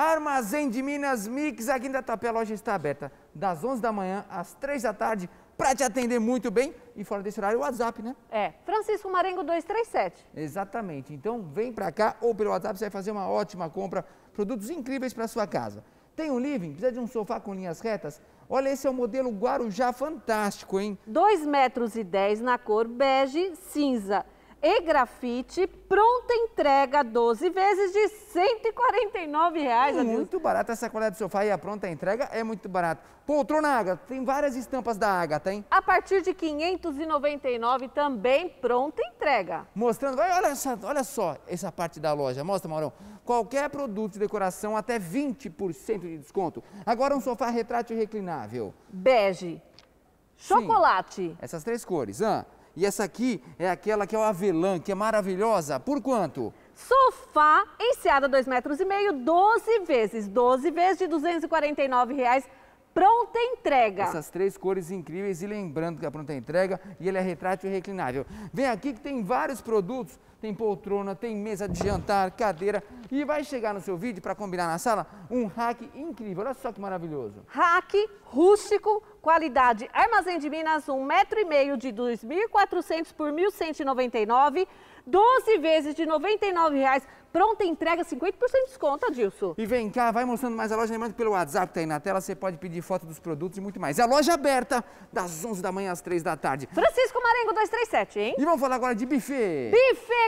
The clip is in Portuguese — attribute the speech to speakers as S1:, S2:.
S1: Armazém de Minas Mix, aqui em Datapé, a loja está aberta das 11 da manhã às 3 da tarde para te atender muito bem. E fora desse horário, o WhatsApp, né?
S2: É, Francisco Marengo
S1: 237. Exatamente. Então vem para cá ou pelo WhatsApp, você vai fazer uma ótima compra, produtos incríveis para sua casa. Tem um living? Precisa de um sofá com linhas retas? Olha, esse é o modelo Guarujá
S2: fantástico, hein? 2,10 metros e 10 na cor bege cinza e grafite, pronta entrega 12 vezes de R$ reais. É muito
S1: barato essa qualidade do sofá e a pronta entrega é muito barato. Poltrona Ágata, tem várias estampas da Ágata, hein?
S2: A partir de 599,00 também pronta entrega.
S1: Mostrando, olha, essa, olha só essa parte da loja. Mostra, Maurão. Qualquer produto de decoração até 20% de desconto. Agora um sofá retrátil reclinável. Bege. Chocolate. Sim, essas três cores. Ah, e essa aqui é aquela que é o avelã, que é maravilhosa. Por quanto?
S2: Sofá enseada 2,5 metros e meio, 12 vezes. 12 vezes de R$ 249,00. Reais pronta entrega. Essas
S1: três cores incríveis e lembrando que a pronta entrega e ele é retrátil e reclinável. Vem aqui que tem vários produtos tem poltrona, tem mesa de jantar, cadeira e vai chegar no seu vídeo para combinar na sala um hack incrível. Olha só que maravilhoso.
S2: Hack rústico, qualidade Armazém de Minas, 1,5m meio de 2.400 por 1.199, 12 vezes de R$ reais. Pronta entrega, 50% de desconto, Adilson. E
S1: vem cá, vai mostrando mais a loja. Lembrando que pelo WhatsApp que tá aí na tela, você pode pedir foto dos produtos e muito mais. É a loja aberta das 11 da manhã às 3 da tarde.
S2: Francisco Marengo 237, hein? E
S1: vamos falar agora de buffet.
S2: Buffet